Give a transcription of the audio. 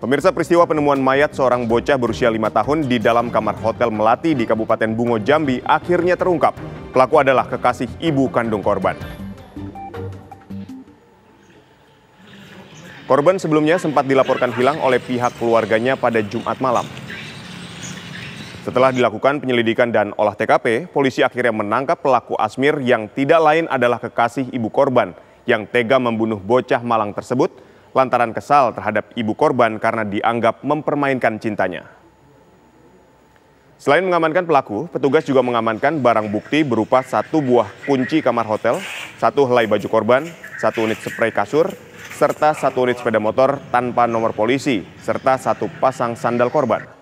Pemirsa peristiwa penemuan mayat seorang bocah berusia 5 tahun di dalam kamar hotel Melati di Kabupaten Bungo, Jambi akhirnya terungkap. Pelaku adalah kekasih ibu kandung korban. Korban sebelumnya sempat dilaporkan hilang oleh pihak keluarganya pada Jumat malam. Setelah dilakukan penyelidikan dan olah TKP, polisi akhirnya menangkap pelaku Asmir yang tidak lain adalah kekasih ibu korban yang tega membunuh bocah malang tersebut lantaran kesal terhadap ibu korban karena dianggap mempermainkan cintanya. Selain mengamankan pelaku, petugas juga mengamankan barang bukti berupa satu buah kunci kamar hotel, satu helai baju korban, satu unit spray kasur, serta satu unit sepeda motor tanpa nomor polisi, serta satu pasang sandal korban.